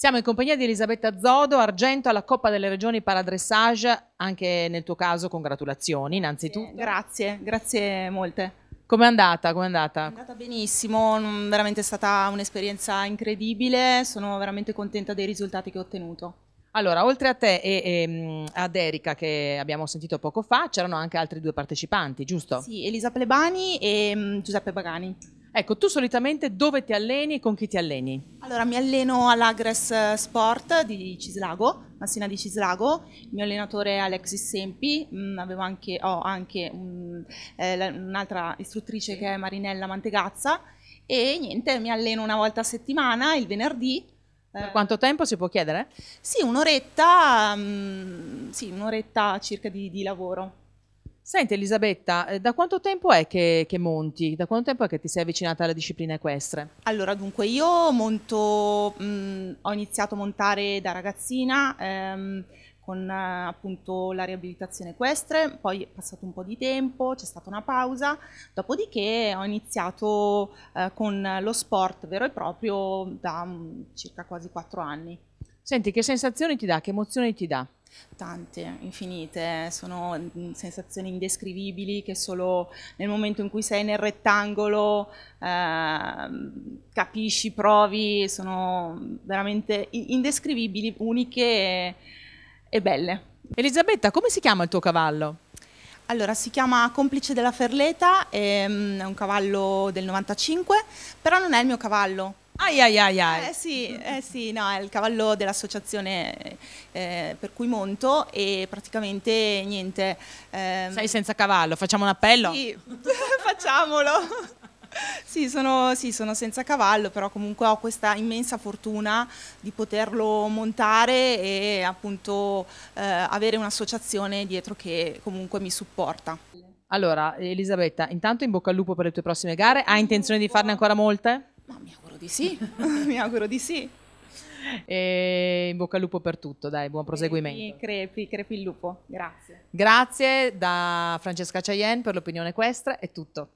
Siamo in compagnia di Elisabetta Zodo, argento alla Coppa delle Regioni Paradressage, anche nel tuo caso congratulazioni innanzitutto. Eh, grazie, grazie molte. Com'è andata? Com'è andata? È andata benissimo, veramente è stata un'esperienza incredibile, sono veramente contenta dei risultati che ho ottenuto. Allora, oltre a te e, e ehm, ad Erika che abbiamo sentito poco fa, c'erano anche altri due partecipanti, giusto? Sì, Elisa Plebani e mm, Giuseppe Bagani. Ecco, tu solitamente dove ti alleni e con chi ti alleni? Allora, mi alleno all'Agres eh, Sport di Cislago, Massina di Cislago, il mio allenatore è Alexis Sempi, mm, ho anche, oh, eh, anche un'altra istruttrice che è Marinella Mantegazza e niente, mi alleno una volta a settimana, il venerdì, per eh, quanto tempo si può chiedere? Sì, un'oretta, um, sì, un'oretta circa di, di lavoro. Senti Elisabetta, eh, da quanto tempo è che, che, monti? Da quanto tempo è che ti sei avvicinata alla disciplina equestre? Allora, dunque, io monto, mh, mm, ho iniziato a montare da ragazzina ehm, con eh, appunto la riabilitazione equestre, poi è passato un po' di tempo, c'è stata una pausa, dopodiché ho iniziato eh, con lo sport vero e proprio da mh, mm, circa quasi quattro anni. Senti, che sensazioni ti dà, che emozioni ti dà? Tante, infinite, sono mm, sensazioni indescrivibili che solo nel momento in cui sei nel rettangolo eh, capisci, provi, sono veramente indescrivibili, uniche e, e belle. Elisabetta, come si chiama il tuo cavallo? Allora, si chiama Complice della Ferleta, ehm, è un cavallo del 95, però non è il mio cavallo, ai ai ai ai. Eh sì, eh sì no, è il cavallo dell'associazione eh, per cui monto e praticamente niente. Ehm... Sei senza cavallo, facciamo un appello? Sì, facciamolo. Sì sono, sì sono, senza cavallo, però comunque ho questa immensa fortuna di poterlo montare e appunto eh, avere un'associazione dietro che comunque mi supporta. Allora, Elisabetta, intanto in bocca al lupo per le tue prossime gare. Hai intenzione di farne ancora molte? Mamma mia, di sì, mi auguro di sì. E in bocca al lupo per tutto, dai, buon proseguimento. Crepi, crepi il lupo, grazie. Grazie da Francesca Chayen per l'opinione equestre, è tutto.